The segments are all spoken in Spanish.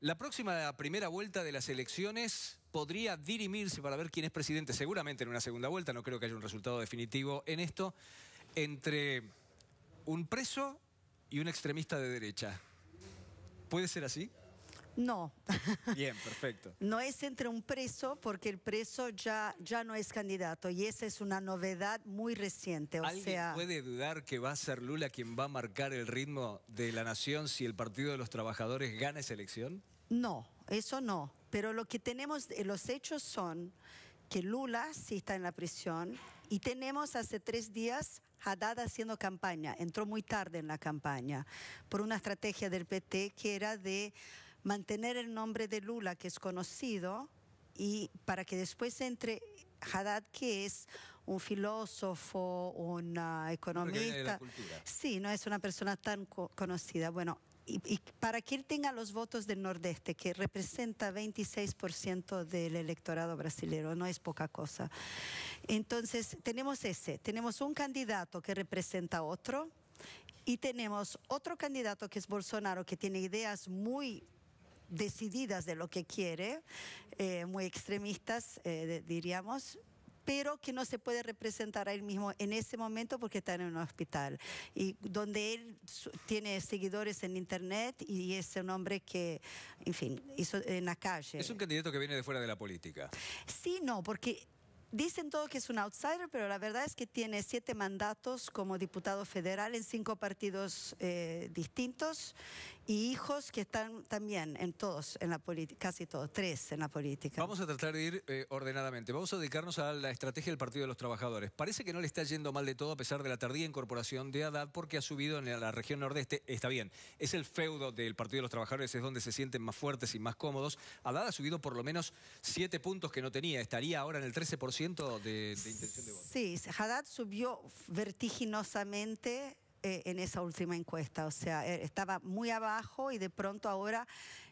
La próxima primera vuelta de las elecciones podría dirimirse para ver quién es presidente, seguramente en una segunda vuelta, no creo que haya un resultado definitivo en esto, entre un preso y un extremista de derecha. ¿Puede ser así? No. Bien, perfecto. No es entre un preso porque el preso ya, ya no es candidato y esa es una novedad muy reciente. ¿Alguien puede dudar que va a ser Lula quien va a marcar el ritmo de la nación si el Partido de los Trabajadores gana esa elección? No, eso no. Pero lo que tenemos, eh, los hechos son que Lula sí está en la prisión y tenemos hace tres días Haddad haciendo campaña. Entró muy tarde en la campaña por una estrategia del PT que era de mantener el nombre de Lula, que es conocido, y para que después entre Haddad, que es un filósofo, un ah, economista. Sí, no es una persona tan conocida. Bueno, y, y, para que él tenga los votos del Nordeste, que representa 26% del electorado brasileño, no es poca cosa. Entonces, tenemos ese, tenemos un candidato que representa otro y tenemos otro candidato que es Bolsonaro, que tiene ideas muy decididas de lo que quiere, eh, muy extremistas, eh, diríamos, pero que no se puede representar a él mismo en ese momento porque está en un hospital. Y donde él tiene seguidores en Internet y es un hombre que, en fin, hizo en la calle. ¿Es un candidato que viene de fuera de la política? Sí, no, porque Dicen todos que es un outsider, pero la verdad es que tiene siete mandatos como diputado federal en cinco partidos eh, distintos y hijos que están también en todos, en la política, casi todos, tres en la política. Vamos a tratar de ir eh, ordenadamente. Vamos a dedicarnos a la estrategia del Partido de los Trabajadores. Parece que no le está yendo mal de todo a pesar de la tardía incorporación de Haddad porque ha subido en la región nordeste. Está bien, es el feudo del Partido de los Trabajadores, es donde se sienten más fuertes y más cómodos. Haddad ha subido por lo menos siete puntos que no tenía. Estaría ahora en el 13% de, Sí, Haddad subió vertiginosamente eh, en esa última encuesta. O sea, eh, estaba muy abajo y de pronto ahora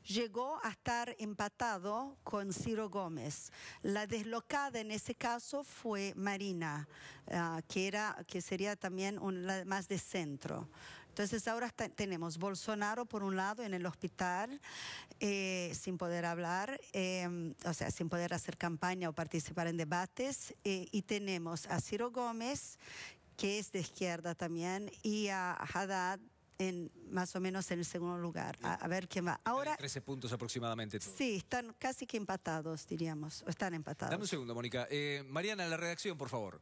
llegó a estar empatado con Ciro Gómez. La deslocada en ese caso fue Marina, ah, que, era, que sería también un, más de centro. Entonces ahora tenemos Bolsonaro por un lado en el hospital eh, sin poder hablar, em, o sea, sin poder hacer campaña o participar en debates, eh, y tenemos a Ciro Gómez, que es de izquierda también, y a Haddad en, más o menos en el segundo lugar. A, ver quién va. Ahora. 13 puntos aproximadamente. Sí, están casi que empatados, diríamos. O están empatados. Dame un segundo, Mónica. Eh, Mariana, la redacción, por favor.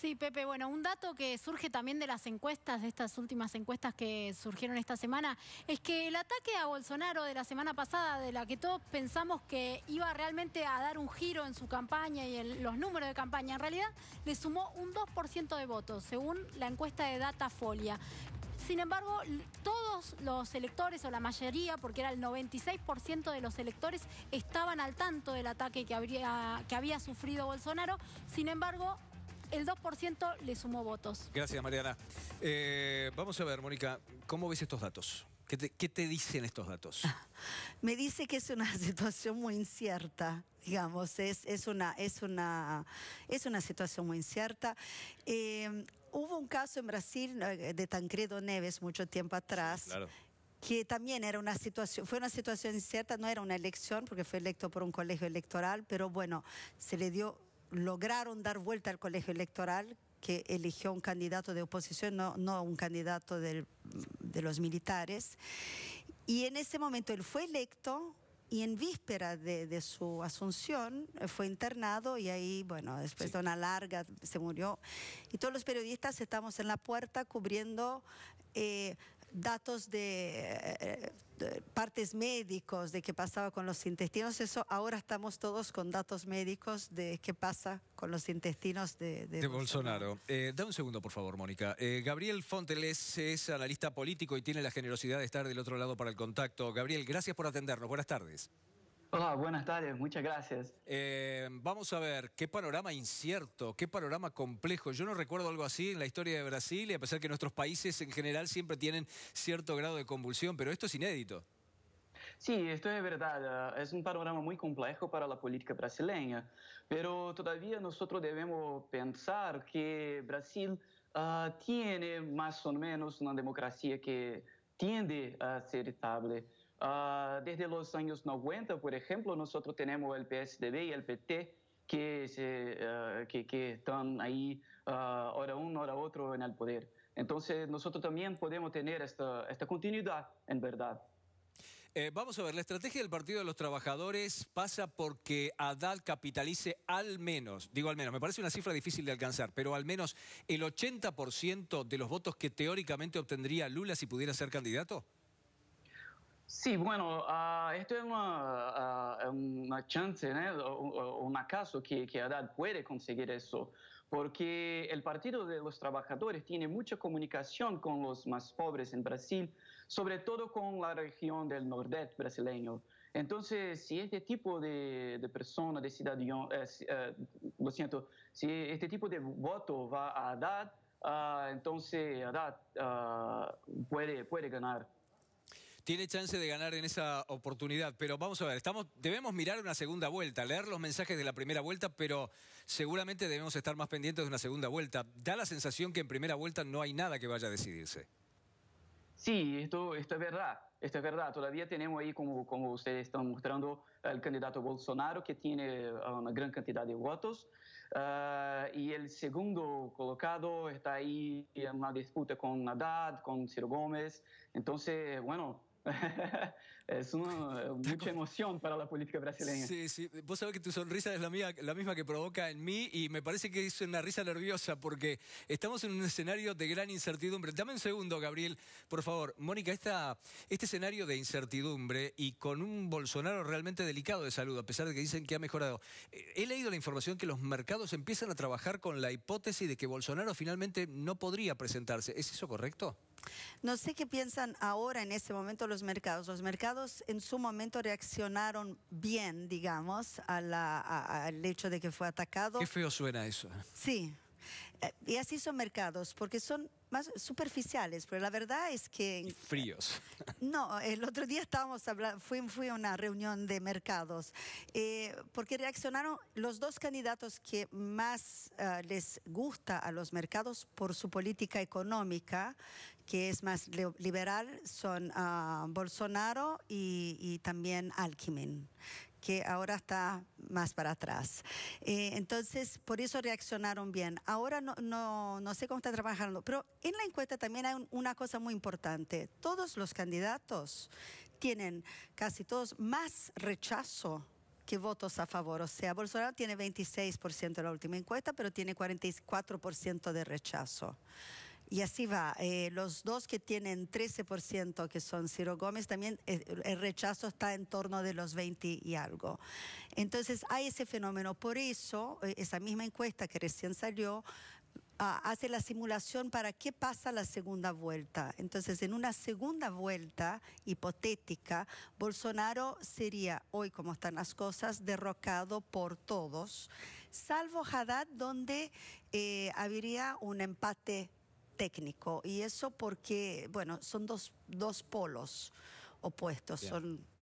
Sí, Pepe, bueno, un dato que surge también de las encuestas, de estas últimas encuestas que surgieron esta semana, es que el ataque a Bolsonaro de la semana pasada, de la que todos pensamos que iba realmente a dar un giro en su campaña y en los números de campaña, en realidad le sumó un 2% de votos, según la encuesta de Datafolia. Sin embargo, todos los electores, o la mayoría, porque era el 96% de los electores, estaban al tanto del ataque que, que había sufrido Bolsonaro. Sin embargo, el 2% le sumó votos. Gracias, Mariana. Eh, vamos a ver, Mónica, ¿cómo ves estos datos? ¿Qué te, dicen estos datos? Me dice que es una situación muy incierta, digamos, es, es, una, es, una, es una situación muy incierta. Eh, hubo un caso en Brasil eh, de Tancredo Neves mucho tiempo atrás. que también era una situación, fue una situación incierta, no era una elección porque fue electo por un colegio electoral, pero bueno, se le dio lograron dar vuelta al colegio electoral que eligió un candidato de oposición, no, no un candidato de los militares. Y en ese momento él fue electo y en víspera de, su asunción eh, fue internado y ahí, bueno, después de una larga, se murió. Y todos los periodistas estamos en la puerta cubriendo... Eh, datos de eh, partes médicos de qué pasaba con los intestinos, eso ahora estamos todos con datos médicos de qué pasa con los intestinos de, Bolsonaro. Eh, da un segundo, por favor, Mónica. Eh, Gabriel Fonteles es analista político y tiene la generosidad de estar del otro lado para el contacto. Gabriel, gracias por atendernos. Buenas tardes. Hola, ah, buenas tardes, muchas gracias. Eh, vamos a ver, qué panorama incierto, qué panorama complejo. Yo no recuerdo algo así en la historia de Brasil, y a pesar que nuestros países en general siempre tienen cierto grado de convulsión, pero esto es inédito. Sí, esto es verdad. Ah, es un panorama muy complejo para la política brasileña, pero todavía nosotros debemos pensar que Brasil ah, tiene más o menos una democracia que tiende a ser estable. Ah, desde los años 90, por ejemplo, nosotros tenemos el PSDB y el PT ah, que, están ahí ahora ah, uno, ahora otro en el poder. Entonces nosotros también podemos tener esta, continuidad, en verdad. Eh, vamos a ver, la estrategia del Partido de los Trabajadores pasa porque Haddad capitalice al menos, digo al menos, me parece una cifra difícil de alcanzar, pero al menos el 80% de los votos que teóricamente obtendría Lula si pudiera ser candidato. Sí, bueno, ah, esto es una, ah, una chance, ¿no? un, acaso que, que Haddad puede conseguir eso, porque el Partido de los Trabajadores tiene mucha comunicación con los más pobres en Brasil, sobre todo con la región del nordeste brasileño. Entonces, si este tipo de, de persona, de ciudadano, eh, eh, lo siento, si este tipo de voto va a Haddad, ah, entonces Haddad puede, puede ganar tiene chance de ganar en esa oportunidad. Pero vamos a ver, estamos, debemos mirar una segunda vuelta, leer los mensajes de la primera vuelta, pero seguramente debemos estar más pendientes de una segunda vuelta. Da la sensación que en primera vuelta no hay nada que vaya a decidirse. Sí, esto, es verdad, esto es verdad. Todavía tenemos ahí, como, ustedes están mostrando, el candidato Bolsonaro, que tiene ah, una gran cantidad de votos. Ah, y el segundo colocado está ahí en una disputa con Haddad, con Ciro Gómez. Entonces, bueno, es eh, mucha emoción para la política brasileña. Sí, sí. Vos sabés que tu sonrisa es la, misma que provoca en mí y me parece que es una risa nerviosa porque estamos en un escenario de gran incertidumbre. Dame un segundo, Gabriel, por favor. Mónica, este escenario de incertidumbre y con un Bolsonaro realmente delicado de salud, a pesar de que dicen que ha mejorado. Eh, he leído la información que los mercados empiezan a trabajar con la hipótesis de que Bolsonaro finalmente no podría presentarse. ¿Es eso correcto? No sé qué piensan ahora en ese momento los mercados. Los mercados en su momento reaccionaron bien, digamos, al hecho de que fue atacado. Qué feo suena eso. ¿eh? Sí. Eh, y así son mercados, porque son más superficiales, pero la verdad es que... fríos. No, el otro día estábamos hablando, fui, a una reunión de mercados, eh, porque reaccionaron los dos candidatos que más ah, les gusta a los mercados por su política económica, que es más liberal son ah, Bolsonaro y, también Alckmin que ahora está más para atrás. Eh, entonces, por eso reaccionaron bien. Ahora no, no, no, sé cómo está trabajando, pero en la encuesta también hay una cosa muy importante. Todos los candidatos tienen casi todos más rechazo que votos a favor. O sea, Bolsonaro tiene 26% en la última encuesta, pero tiene 44% de rechazo. Y así va. Eh, los dos que tienen 13%, que son Ciro Gómez, también eh, el rechazo está en torno de los 20 y algo. Entonces hay ese fenómeno. Por eso, eh, esa misma encuesta que recién salió ah, hace la simulación para qué pasa la segunda vuelta. Entonces, en una segunda vuelta hipotética, Bolsonaro sería, hoy como están las cosas, derrocado por todos, salvo Haddad, donde habría un empate técnico. Y eso porque, bueno, son dos, polos opuestos, son